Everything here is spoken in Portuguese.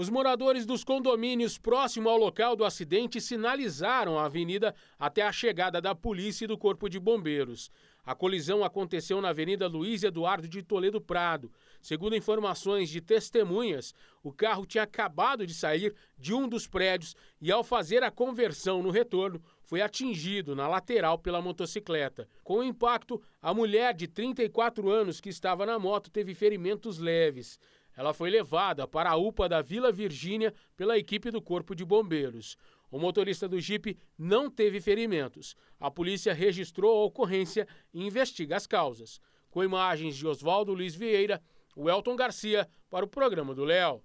Os moradores dos condomínios próximo ao local do acidente sinalizaram a avenida até a chegada da polícia e do Corpo de Bombeiros. A colisão aconteceu na Avenida Luiz Eduardo de Toledo Prado. Segundo informações de testemunhas, o carro tinha acabado de sair de um dos prédios e, ao fazer a conversão no retorno, foi atingido na lateral pela motocicleta. Com o impacto, a mulher de 34 anos que estava na moto teve ferimentos leves. Ela foi levada para a UPA da Vila Virgínia pela equipe do Corpo de Bombeiros. O motorista do Jeep não teve ferimentos. A polícia registrou a ocorrência e investiga as causas. Com imagens de Oswaldo Luiz Vieira, o Elton Garcia para o programa do Léo.